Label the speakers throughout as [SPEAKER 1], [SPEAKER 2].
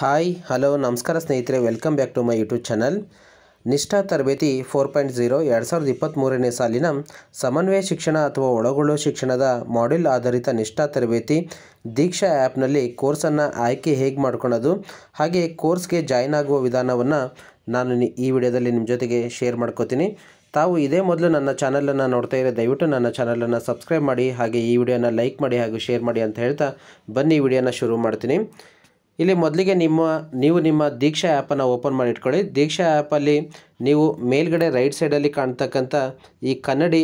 [SPEAKER 1] hi hello ನಮಸ್ಕಾರ ಸ್ನೇಹಿತರೆ welcome back to my YouTube channel Nishtha ತರಬೇತಿ ಫೋರ್ ಪಾಯಿಂಟ್ ಜೀರೋ ಎರಡು ಸಾವಿರದ ಇಪ್ಪತ್ತ್ಮೂರನೇ ಸಾಲಿನ ಸಮನ್ವಯ ಶಿಕ್ಷಣ ಅಥವಾ ಒಳಗೊಳ್ಳುವ ಶಿಕ್ಷಣದ ಮಾಡ್ಯೂಲ್ ಆಧಾರಿತ ನಿಷ್ಠಾ ತರಬೇತಿ ದೀಕ್ಷಾ ಆ್ಯಪ್ನಲ್ಲಿ ಕೋರ್ಸನ್ನು ಆಯ್ಕೆ ಹೇಗೆ ಮಾಡ್ಕೊಳೋದು ಹಾಗೆ ಕೋರ್ಸ್ಗೆ ಜಾಯ್ನ್ ಆಗುವ ವಿಧಾನವನ್ನು ನಾನು ಈ ವಿಡಿಯೋದಲ್ಲಿ ನಿಮ್ಮ ಜೊತೆಗೆ ಶೇರ್ ಮಾಡ್ಕೋತೀನಿ ತಾವು ಇದೇ ಮೊದಲು ನನ್ನ ಚಾನಲನ್ನು ನೋಡ್ತಾ ಇರೋ ದಯವಿಟ್ಟು ನನ್ನ ಚಾನಲನ್ನು ಸಬ್ಸ್ಕ್ರೈಬ್ ಮಾಡಿ ಹಾಗೆ ಈ ವಿಡಿಯೋನ ಲೈಕ್ ಮಾಡಿ ಹಾಗೂ ಶೇರ್ ಮಾಡಿ ಅಂತ ಹೇಳ್ತಾ ಬನ್ನಿ ವಿಡಿಯೋನ ಶುರು ಮಾಡ್ತೀನಿ ಇಲ್ಲಿ ಮೊದಲಿಗೆ ನಿಮ್ಮ ನೀವು ನಿಮ್ಮ ದೀಕ್ಷಾ ಆ್ಯಪನ್ನು ಓಪನ್ ಮಾಡಿ ಇಟ್ಕೊಳ್ಳಿ ದೀಕ್ಷಾ ಆ್ಯಪಲ್ಲಿ ನೀವು ಮೇಲ್ಗಡೆ ರೈಟ್ ಸೈಡಲ್ಲಿ ಕಾಣ್ತಕ್ಕಂಥ ಈ ಕನ್ನಡಿ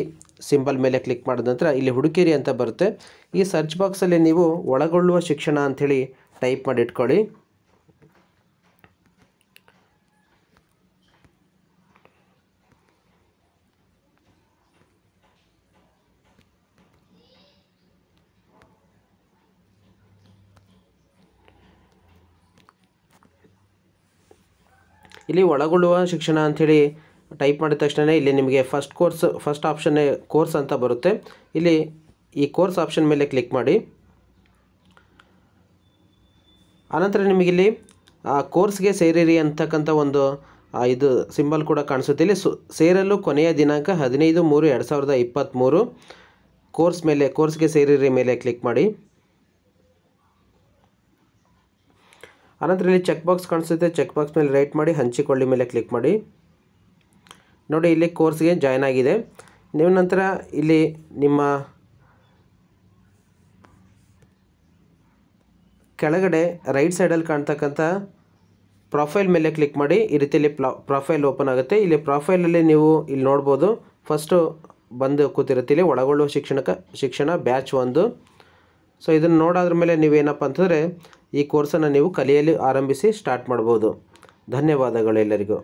[SPEAKER 1] ಸಿಂಬಲ್ ಮೇಲೆ ಕ್ಲಿಕ್ ಮಾಡಿದ ನಂತರ ಇಲ್ಲಿ ಹುಡುಕಿರಿ ಅಂತ ಬರುತ್ತೆ ಈ ಸರ್ಚ್ ಬಾಕ್ಸಲ್ಲಿ ನೀವು ಒಳಗೊಳ್ಳುವ ಶಿಕ್ಷಣ ಅಂಥೇಳಿ ಟೈಪ್ ಮಾಡಿ ಇಟ್ಕೊಳ್ಳಿ ಇಲ್ಲಿ ಒಳಗೊಳ್ಳುವ ಶಿಕ್ಷಣ ಅಂಥೇಳಿ ಟೈಪ್ ಮಾಡಿದ ತಕ್ಷಣ ಇಲ್ಲಿ ನಿಮಗೆ ಫಸ್ಟ್ ಕೋರ್ಸ್ ಫಸ್ಟ್ ಆಪ್ಷನ್ನೇ ಕೋರ್ಸ್ ಅಂತ ಬರುತ್ತೆ ಇಲ್ಲಿ ಈ ಕೋರ್ಸ್ ಆಪ್ಷನ್ ಮೇಲೆ ಕ್ಲಿಕ್ ಮಾಡಿ ಆನಂತರ ನಿಮಗಿಲ್ಲಿ ಆ ಕೋರ್ಸ್ಗೆ ಸೇರಿರಿ ಅಂತಕ್ಕಂಥ ಒಂದು ಇದು ಸಿಂಬಲ್ ಕೂಡ ಕಾಣಿಸುತ್ತೆ ಇಲ್ಲಿ ಸೇರಲು ಕೊನೆಯ ದಿನಾಂಕ ಹದಿನೈದು ಮೂರು ಎರಡು ಸಾವಿರದ ಇಪ್ಪತ್ತ್ಮೂರು ಕೋರ್ಸ್ ಮೇಲೆ ಕೋರ್ಸ್ಗೆ ಸೇರಿರಿ ಮೇಲೆ ಕ್ಲಿಕ್ ಮಾಡಿ ಆನಂತರ ಇಲ್ಲಿ ಚೆಕ್ ಬಾಕ್ಸ್ ಕಾಣಿಸುತ್ತೆ ಚೆಕ್ ಬಾಕ್ಸ್ ಮೇಲೆ ರೈಟ್ ಮಾಡಿ ಹಂಚಿಕೊಳ್ಳಿ ಮೇಲೆ ಕ್ಲಿಕ್ ಮಾಡಿ ನೋಡಿ ಇಲ್ಲಿ ಕೋರ್ಸ್ಗೆ ಜಾಯ್ನ್ ಆಗಿದೆ ನಿಮ್ಮ ನಂತರ ಇಲ್ಲಿ ನಿಮ್ಮ ಕೆಳಗಡೆ ರೈಟ್ ಸೈಡಲ್ಲಿ ಕಾಣ್ತಕ್ಕಂಥ ಪ್ರೊಫೈಲ್ ಮೇಲೆ ಕ್ಲಿಕ್ ಮಾಡಿ ಈ ರೀತಿಯಲ್ಲಿ ಪ್ರೊಫೈಲ್ ಓಪನ್ ಆಗುತ್ತೆ ಇಲ್ಲಿ ಪ್ರೊಫೈಲಲ್ಲಿ ನೀವು ಇಲ್ಲಿ ನೋಡ್ಬೋದು ಫಸ್ಟು ಬಂದು ಕೂತಿರುತ್ತೆ ಇಲ್ಲಿ ಒಳಗೊಳ್ಳುವ ಶಿಕ್ಷಣಕ್ಕೆ ಶಿಕ್ಷಣ ಬ್ಯಾಚ್ ಒಂದು ಸೊ ಇದನ್ನು ನೋಡಾದ್ರ ಮೇಲೆ ನೀವೇನಪ್ಪ ಅಂತಂದರೆ ಈ ಕೋರ್ಸನ್ನು ನೀವು ಕಲಿಯಲು ಆರಂಭಿಸಿ ಸ್ಟಾರ್ಟ್ ಮಾಡ್ಬೋದು ಧನ್ಯವಾದಗಳು ಎಲ್ಲರಿಗೂ